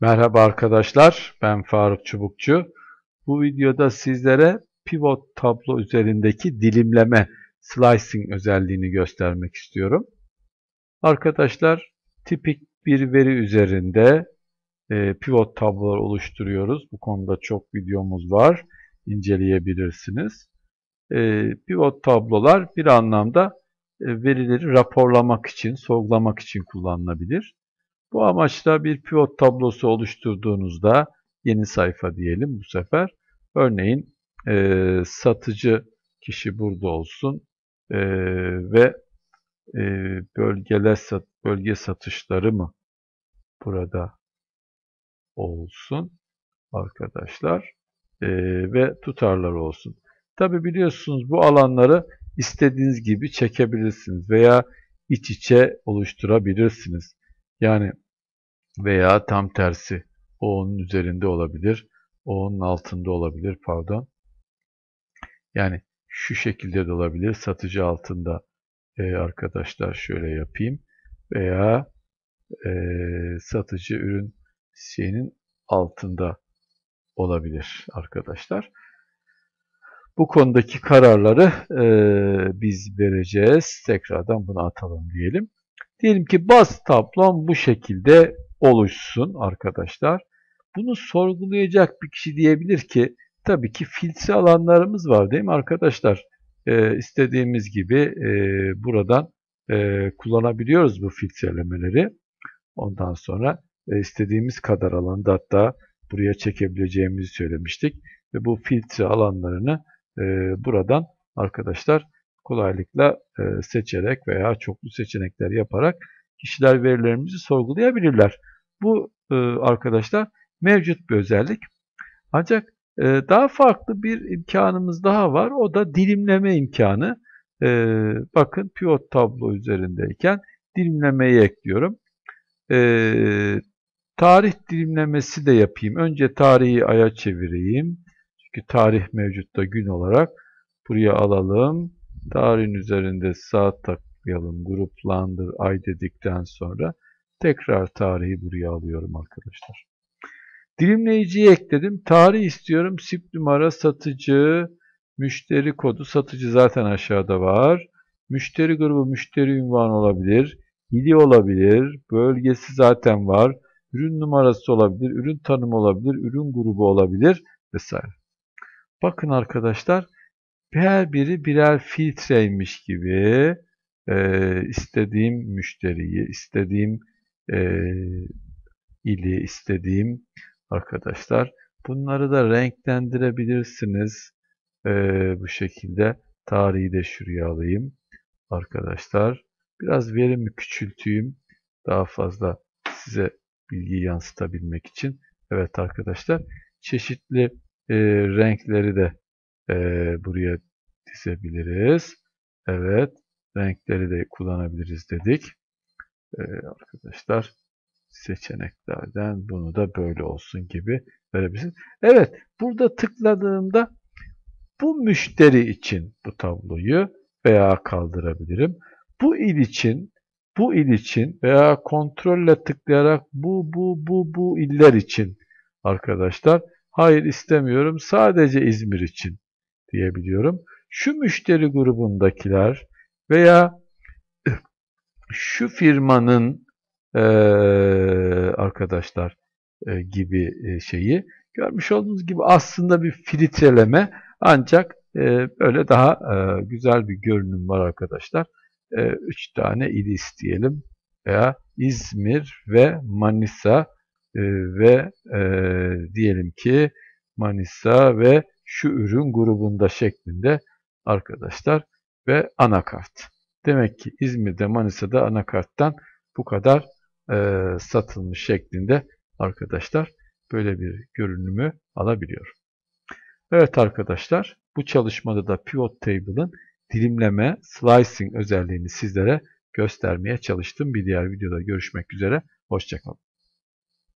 Merhaba arkadaşlar, ben Faruk Çubukçu. Bu videoda sizlere pivot tablo üzerindeki dilimleme, slicing özelliğini göstermek istiyorum. Arkadaşlar, tipik bir veri üzerinde e, pivot tablolar oluşturuyoruz. Bu konuda çok videomuz var, inceleyebilirsiniz. E, pivot tablolar bir anlamda e, verileri raporlamak için, sorgulamak için kullanılabilir. Bu amaçla bir pivot tablosu oluşturduğunuzda yeni sayfa diyelim bu sefer. Örneğin e, satıcı kişi burada olsun e, ve e, bölgeler sat, bölge satışları mı burada olsun arkadaşlar e, ve tutarlar olsun. Tabi biliyorsunuz bu alanları istediğiniz gibi çekebilirsiniz veya iç içe oluşturabilirsiniz. Yani veya tam tersi o onun üzerinde olabilir, o onun altında olabilir pardon. Yani şu şekilde de olabilir. Satıcı altında e, arkadaşlar şöyle yapayım veya e, satıcı ürün senin altında olabilir arkadaşlar. Bu konudaki kararları e, biz vereceğiz. Tekrardan bunu atalım diyelim. Diyelim ki baz tablon bu şekilde oluşsun arkadaşlar. Bunu sorgulayacak bir kişi diyebilir ki tabii ki filtre alanlarımız var değil mi arkadaşlar? Ee, istediğimiz gibi e, buradan e, kullanabiliyoruz bu filtrelemeleri. Ondan sonra e, istediğimiz kadar alanda hatta buraya çekebileceğimizi söylemiştik. Ve bu filtre alanlarını e, buradan arkadaşlar kolaylıkla e, seçerek veya çoklu seçenekler yaparak kişiler verilerimizi sorgulayabilirler. Bu e, arkadaşlar mevcut bir özellik. Ancak e, daha farklı bir imkanımız daha var. O da dilimleme imkanı. bakın pivot tablo üzerindeyken dilimlemeyi ekliyorum. tarih dilimlemesi de yapayım. Önce tarihi aya çevireyim. Çünkü tarih mevcutta gün olarak. Buraya alalım. Tarihin üzerinde saat takmayalım, gruplandır, ay dedikten sonra tekrar tarihi buraya alıyorum arkadaşlar. Dilimleyiciyi ekledim. Tarih istiyorum. SIP numara satıcı, müşteri kodu satıcı zaten aşağıda var. Müşteri grubu müşteri ünvanı olabilir. ili olabilir. Bölgesi zaten var. Ürün numarası olabilir. Ürün tanımı olabilir. Ürün grubu olabilir vesaire. Bakın arkadaşlar her biri birer filtreymiş gibi e, istediğim müşteriyi, istediğim e, ili, istediğim arkadaşlar. Bunları da renklendirebilirsiniz e, bu şekilde. Tarihi de şuraya alayım arkadaşlar. Biraz verimi küçülteyim. Daha fazla size bilgi yansıtabilmek için. Evet arkadaşlar çeşitli e, renkleri de e, buraya dizebiliriz. Evet. Renkleri de kullanabiliriz dedik. E, arkadaşlar seçeneklerden bunu da böyle olsun gibi verebilirsin. Evet. Burada tıkladığımda bu müşteri için bu tabloyu veya kaldırabilirim. Bu il için bu il için veya kontrolle tıklayarak bu bu bu bu iller için arkadaşlar hayır istemiyorum sadece İzmir için diyebiliyorum. Şu müşteri grubundakiler veya şu firmanın e, arkadaşlar e, gibi e, şeyi görmüş olduğunuz gibi aslında bir filtreleme ancak böyle daha güzel bir görünüm var arkadaşlar. E, üç tane il isteyelim veya İzmir ve Manisa ve diyelim ki Manisa ve şu ürün grubunda şeklinde arkadaşlar ve anakart. Demek ki İzmir'de Manisa'da anakarttan bu kadar e, satılmış şeklinde arkadaşlar böyle bir görünümü alabiliyor. Evet arkadaşlar bu çalışmada da pivot table'ın dilimleme slicing özelliğini sizlere göstermeye çalıştım. Bir diğer videoda görüşmek üzere. Hoşçakalın.